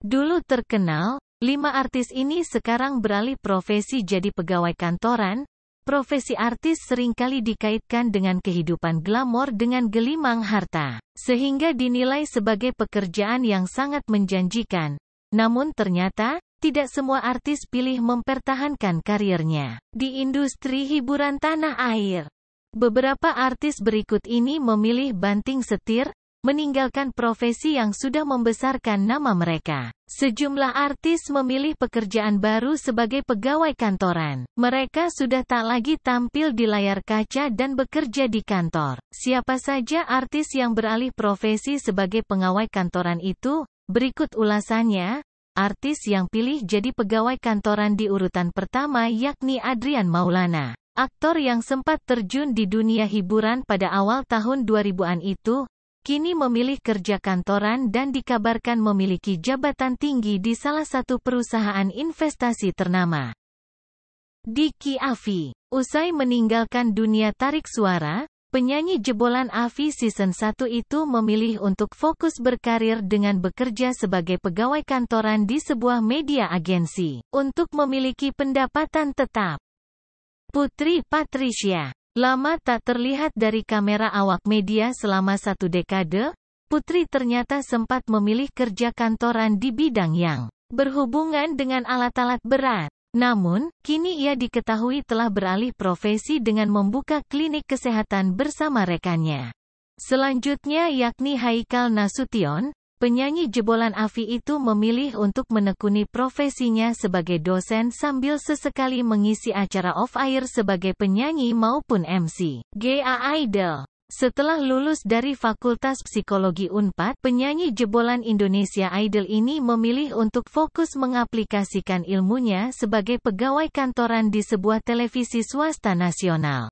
Dulu terkenal, lima artis ini sekarang beralih profesi jadi pegawai kantoran. Profesi artis seringkali dikaitkan dengan kehidupan glamor dengan gelimang harta, sehingga dinilai sebagai pekerjaan yang sangat menjanjikan. Namun ternyata, tidak semua artis pilih mempertahankan karirnya di industri hiburan tanah air. Beberapa artis berikut ini memilih banting setir, meninggalkan profesi yang sudah membesarkan nama mereka. Sejumlah artis memilih pekerjaan baru sebagai pegawai kantoran. Mereka sudah tak lagi tampil di layar kaca dan bekerja di kantor. Siapa saja artis yang beralih profesi sebagai pengawai kantoran itu? Berikut ulasannya. Artis yang pilih jadi pegawai kantoran di urutan pertama yakni Adrian Maulana. Aktor yang sempat terjun di dunia hiburan pada awal tahun 2000-an itu, kini memilih kerja kantoran dan dikabarkan memiliki jabatan tinggi di salah satu perusahaan investasi ternama. Diki Afi, usai meninggalkan dunia tarik suara, penyanyi jebolan Afi season 1 itu memilih untuk fokus berkarir dengan bekerja sebagai pegawai kantoran di sebuah media agensi, untuk memiliki pendapatan tetap. Putri Patricia Lama tak terlihat dari kamera awak media selama satu dekade, Putri ternyata sempat memilih kerja kantoran di bidang yang berhubungan dengan alat-alat berat. Namun, kini ia diketahui telah beralih profesi dengan membuka klinik kesehatan bersama rekannya. Selanjutnya yakni Haikal Nasution, Penyanyi jebolan Avi itu memilih untuk menekuni profesinya sebagai dosen sambil sesekali mengisi acara off-air sebagai penyanyi maupun MC. GA Idol setelah lulus dari Fakultas Psikologi UNPAD, penyanyi jebolan Indonesia Idol ini memilih untuk fokus mengaplikasikan ilmunya sebagai pegawai kantoran di sebuah televisi swasta nasional.